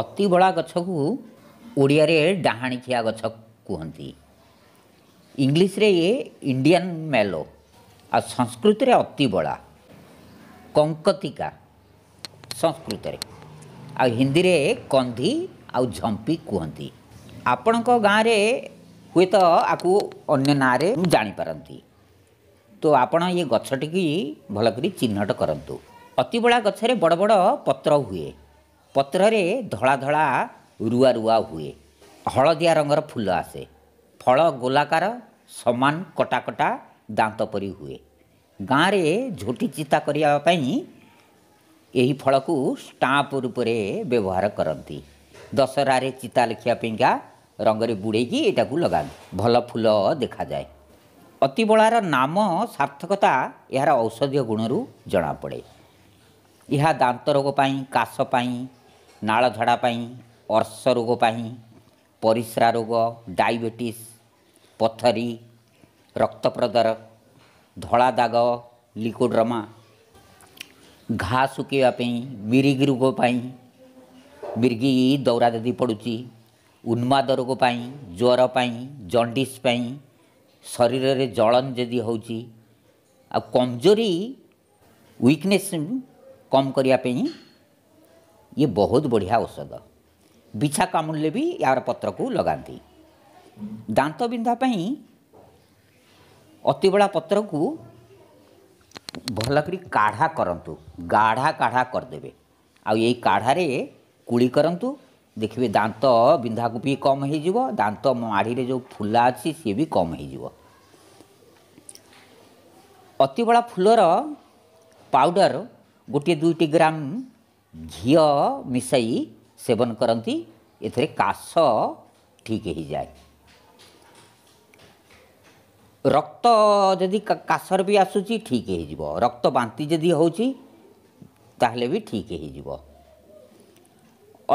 ଅତି ବଡ଼ ଗଛକୁ ଓଡ଼ିଆରେ ଡାହାଣିଖିଆ ଗଛ କୁହନ୍ତି ଇଂଲିଶରେ ଇଏ ଇଣ୍ଡିଆନ୍ ମେଲୋ ଆଉ ସଂସ୍କୃତରେ ଅତି ବଡ଼ା କଙ୍କତିକା ସଂସ୍କୃତରେ ଆଉ ହିନ୍ଦୀରେ କନ୍ଧି ଆଉ ଝମ୍ପି କୁହନ୍ତି ଆପଣଙ୍କ ଗାଁରେ ହୁଏତ ଆକୁ ଅନ୍ୟ ନାଁରେ ଜାଣିପାରନ୍ତି ତ ଆପଣ ଇଏ ଗଛଟିକୁ ଭଲ କରି ଚିହ୍ନଟ କରନ୍ତୁ ଅତିବଳା ଗଛରେ ବଡ଼ ବଡ଼ ପତ୍ର ହୁଏ ପତ୍ରରେ ଧଳା ଧଳା ରୁଆ ରୁଆ ହୁଏ ହଳଦିଆ ରଙ୍ଗର ଫୁଲ ଆସେ ଫଳ ଗୋଲାକାର ସମାନ କଟା କଟା ଦାନ୍ତ ପରି ହୁଏ ଗାଁରେ ଝୋଟି ଚିତା କରିବା ପାଇଁ ଏହି ଫଳକୁ ଷ୍ଟାମ୍ପ ରୂପରେ ବ୍ୟବହାର କରନ୍ତି ଦଶହରାରେ ଚିତା ଲେଖିବା ପାଇଁକା ରଙ୍ଗରେ ବୁଡ଼େଇକି ଏଇଟାକୁ ଲଗାନ୍ତି ଭଲ ଫୁଲ ଦେଖାଯାଏ ଅତିବଳାର ନାମ ସାର୍ଥକତା ଏହାର ଔଷଧୀୟ ଗୁଣରୁ ଜଣାପଡ଼େ ଏହା ଦାନ୍ତ ରୋଗ ପାଇଁ କାଶ ପାଇଁ ନାଳଝଡ଼ା ପାଇଁ ଅର୍ଶ ରୋଗ ପାଇଁ ପରିସ୍ରା ରୋଗ ଡାଇବେଟିସ୍ ପଥରୀ ରକ୍ତପ୍ରଦର ଧଳା ଦାଗ ଲିକୋଡ୍ରମା ଘା ଶୁଖେଇବା ପାଇଁ ବିରିଗି ରୋଗ ପାଇଁ ବିରିଗି ଦୌରା ଯଦି ପଡ଼ୁଛି ଉନ୍ମାଦ ରୋଗ ପାଇଁ ଜ୍ୱର ପାଇଁ ଜଣ୍ଡିସ୍ ପାଇଁ ଶରୀରରେ ଜଳନ ଯଦି ହେଉଛି ଆଉ କମଜୋରି ୱିକନେସ୍ କମ୍ କରିବା ପାଇଁ ये बहुत बढ़िया औषध बिछा कामुड़े भी यार पत्र को लगाती दात बिंधापी अतिबड़ा पत्र को भलकर काढ़ा करतु गाढ़ा काढ़ा करदे आई काढ़ा कूड़ी करूँ देखिए दात बिंधा को भी कम हो दात माढ़ी जो फुला अच्छे सी भी कम हो अतिबड़ा फुलर पाउडर गोटे दुईटी ग्राम ଘିଅ ମିଶାଇ ସେବନ କରନ୍ତି ଏଥିରେ କାଶ ଠିକ୍ ହୋଇଯାଏ ରକ୍ତ ଯଦି କାଶର ବି ଆସୁଛି ଠିକ୍ ହୋଇଯିବ ରକ୍ତ ବାନ୍ତି ଯଦି ହେଉଛି ତାହେଲେ ବି ଠିକ୍ ହୋଇଯିବ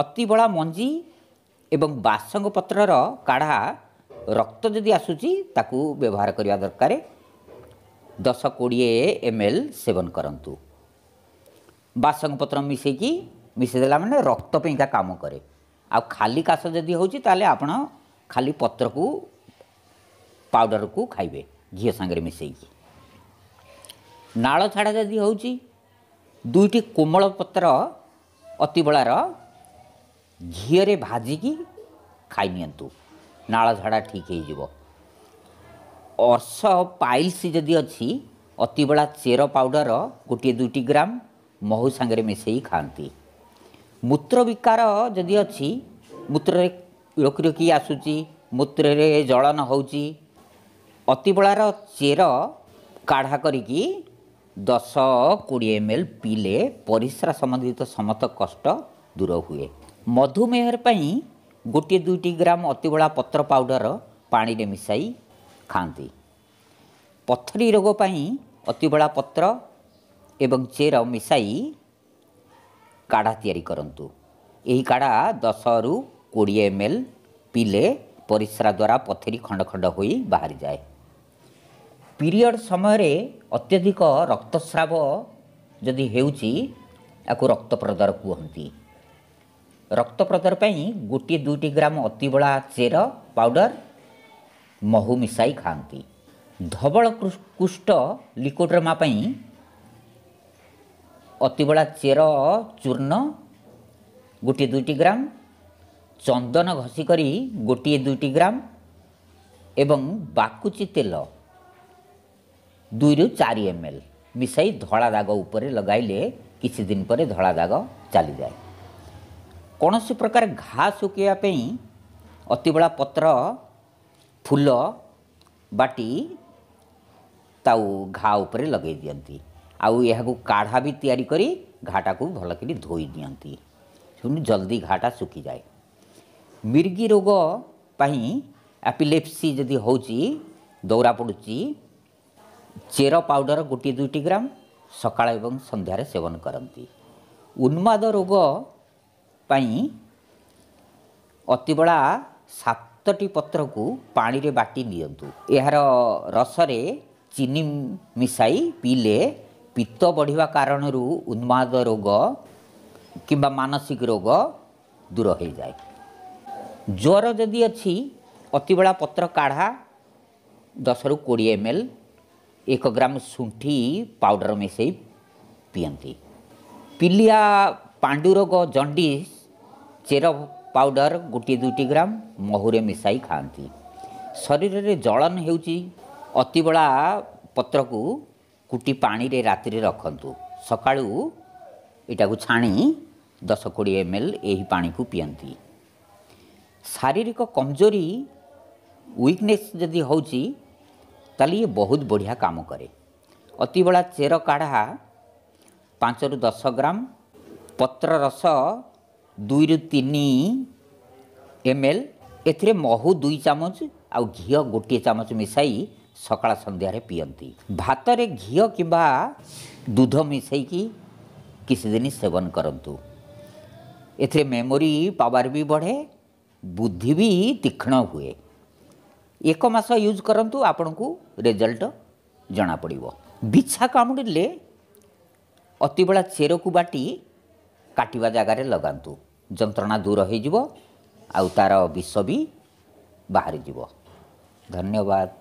ଅତିବଳା ମଞ୍ଜି ଏବଂ ବାସଙ୍ଗ ପତ୍ରର କାଢ଼ା ରକ୍ତ ଯଦି ଆସୁଛି ତାକୁ ବ୍ୟବହାର କରିବା ଦରକାର ଦଶ କୋଡ଼ିଏ ଏମ୍ ଏଲ୍ ସେବନ କରନ୍ତୁ ବାସଙ୍ଗ ପତ୍ର ମିଶାଇକି ମିଶାଇ ଦେଲା ମାନେ ରକ୍ତ ପାଇଁକା କାମ କରେ ଆଉ ଖାଲି କାଶ ଯଦି ହେଉଛି ତାହେଲେ ଆପଣ ଖାଲି ପତ୍ରକୁ ପାଉଡ଼ରକୁ ଖାଇବେ ଘିଅ ସାଙ୍ଗରେ ମିଶାଇକି ନାଳ ଛାଡ଼ ଯଦି ହେଉଛି ଦୁଇଟି କୋମଳ ପତ୍ର ଅତିବଳାର ଘିଅରେ ଭାଜିକି ଖାଇ ନିଅନ୍ତୁ ନାଳ ଝାଡ଼ା ଠିକ୍ ହେଇଯିବ ଅର୍ଶ ପାଇଲ୍ସ ଯଦି ଅଛି ଅତିବଳା ଚେର ପାଉଡ଼ର ଗୋଟିଏ ଦୁଇଟି ଗ୍ରାମ ମହୁ ସାଙ୍ଗରେ ମିଶାଇ ଖାଆନ୍ତି ମୂତ୍ର ବିକାର ଯଦି ଅଛି ମୂତ୍ରରେ ରୋକି ରୋକି ଆସୁଛି ମୂତ୍ରରେ ଜଳନ ହେଉଛି ଅତିବଳାର ଚେର କାଢ଼ା କରିକି ଦଶ କୋଡ଼ିଏ ଏମ୍ ଏଲ୍ ପିଇଲେ ପରିସ୍ରା ସମ୍ବନ୍ଧିତ ସମସ୍ତ କଷ୍ଟ ଦୂର ହୁଏ ମଧୁମେହ ପାଇଁ ଗୋଟିଏ ଦୁଇଟି ଗ୍ରାମ ଅତିବଳା ପତ୍ର ପାଉଡ଼ର ପାଣିରେ ମିଶାଇ ଖାଆନ୍ତି ପଥରୀ ରୋଗ ପାଇଁ ଅତିବଳା ପତ୍ର এবং ଚେର ମିଶାଇ କାଢ଼ା ତିଆରି କରନ୍ତୁ ଏହି କାଢ଼ା ଦଶରୁ କୋଡ଼ିଏ ଏମ୍ ଏଲ୍ ପିଲେ ପରିସ୍ରା ଦ୍ୱାରା ପଥେରୀ ଖଣ୍ଡ ଖଣ୍ଡ ହୋଇ ବାହାରିଯାଏ ପିରିୟଡ଼ ସମୟରେ ଅତ୍ୟଧିକ ରକ୍ତସ୍ରାବ ଯଦି ହେଉଛି ତାକୁ ରକ୍ତପ୍ରଦର କୁହନ୍ତି ରକ୍ତପ୍ରଦର ପାଇଁ ଗୋଟିଏ ଦୁଇଟି ଗ୍ରାମ ଅତିବଳା ଚେର ପାଉଡ଼ର ମହୁ ମିଶାଇ ଖାଆନ୍ତି ଧବଳ କୁଷ୍ଠ ଲିକୋଡ୍ରମା ପାଇଁ ଅତିବଳା ଚେର ଚୂର୍ଣ୍ଣ ଗୋଟିଏ ଦୁଇଟି ଗ୍ରାମ ଚନ୍ଦନ ଘଷି କରି ଗୋଟିଏ ଦୁଇଟି ଗ୍ରାମ ଏବଂ ବାକୁଚି ତେଲ ଦୁଇରୁ ଚାରି ଏମ୍ ଏଲ୍ ମିଶାଇ ଧଳା ଦାଗ ଉପରେ ଲଗାଇଲେ କିଛି ଦିନ ପରେ ଧଳା ଦାଗ ଚାଲିଯାଏ କୌଣସି ପ୍ରକାର ଘା ଶୁଖାଇବା ପାଇଁ ଅତିବଳା ପତ୍ର ଫୁଲ ବାଟି ତାଉ ଘା ଉପରେ ଲଗାଇ ଦିଅନ୍ତି ଆଉ ଏହାକୁ କାଢ଼ା ବି ତିଆରି କରି ଘାଟାକୁ ଭଲକରି ଧୋଇ ଦିଅନ୍ତି ଶୁଣି ଜଲ୍ଦି ଘାଟା ଶୁଖିଯାଏ ମିର୍ଗି ରୋଗ ପାଇଁ ଆପିଲେପ୍ସି ଯଦି ହେଉଛି ଦୌରା ପଡ଼ୁଛି ଚେର ପାଉଡ଼ର ଗୋଟିଏ ଦୁଇଟି ଗ୍ରାମ ସକାଳ ଏବଂ ସନ୍ଧ୍ୟାରେ ସେବନ କରନ୍ତି ଉନ୍ମାଦ ରୋଗ ପାଇଁ ଅତିବଳା ସାତଟି ପତ୍ରକୁ ପାଣିରେ ବାଟି ନିଅନ୍ତୁ ଏହାର ରସରେ ଚିନି ମିଶାଇ ପିଇଲେ ପିତ୍ତ ବଢ଼ିବା କାରଣରୁ ଉନ୍ମାଦ ରୋଗ କିମ୍ବା ମାନସିକ ରୋଗ ଦୂର ହୋଇଯାଏ ଜ୍ୱର ଯଦି ଅଛି ଅତିବେଳା ପତ୍ର କାଢ଼ା ଦଶରୁ କୋଡ଼ିଏ ଏମ୍ ଏଲ୍ ଏକ ଗ୍ରାମ ଶୁଣ୍ଠି ପାଉଡ଼ର ମିଶାଇ ପିଅନ୍ତି ପିଲିଆ ପାଣ୍ଡୁ ରୋଗ ଜଣ୍ଡିସ୍ ଚେର ପାଉଡ଼ର ଗୋଟିଏ ଦୁଇଟି ଗ୍ରାମ ମହୁରେ ମିଶାଇ ଖାଆନ୍ତି ଶରୀରରେ ଜଳନ ହେଉଛି ଅତିବେଳା ପତ୍ରକୁ କୁଟି ପାଣିରେ ରାତିରେ ରଖନ୍ତୁ ସକାଳୁ ଏଇଟାକୁ ଛାଣି ଦଶ କୋଡ଼ିଏ ଏମ୍ ଏଲ୍ ଏହି ପାଣିକୁ ପିଅନ୍ତି ଶାରୀରିକ କମଜୋରି ୱିକନେସ୍ ଯଦି ହେଉଛି ତାହେଲେ ଇଏ ବହୁତ ବଢ଼ିଆ କାମ କରେ ଅତିବଳା ଚେର କାଢ଼ା ପାଞ୍ଚରୁ ଦଶ ଗ୍ରାମ ପତ୍ର ରସ ଦୁଇରୁ ତିନି ଏମ୍ ଏଲ୍ ଏଥିରେ ମହୁ ଦୁଇ ଚାମଚ ଆଉ ଘିଅ ଗୋଟିଏ ଚାମଚ ମିଶାଇ ସକାଳ ସନ୍ଧ୍ୟାରେ ପିଅନ୍ତି ଭାତରେ ଘିଅ କିମ୍ବା ଦୁଧ ମିଶାଇକି କିଛିଦିନ ସେବନ କରନ୍ତୁ ଏଥିରେ ମେମୋରି ପାୱାର ବି ବଢ଼େ ବୁଦ୍ଧି ବି ତୀକ୍ଷ୍ଣ ହୁଏ ଏକ ମାସ ୟୁଜ୍ କରନ୍ତୁ ଆପଣଙ୍କୁ ରେଜଲ୍ଟ ଜଣାପଡ଼ିବ ବିଛା କାମୁଡ଼ିଲେ ଅତିବେଳା ଚେରକୁ ବାଟି କାଟିବା ଜାଗାରେ ଲଗାନ୍ତୁ ଯନ୍ତ୍ରଣା ଦୂର ହୋଇଯିବ ଆଉ ତା'ର ବିଷ ବି ବାହାରିଯିବ ଧନ୍ୟବାଦ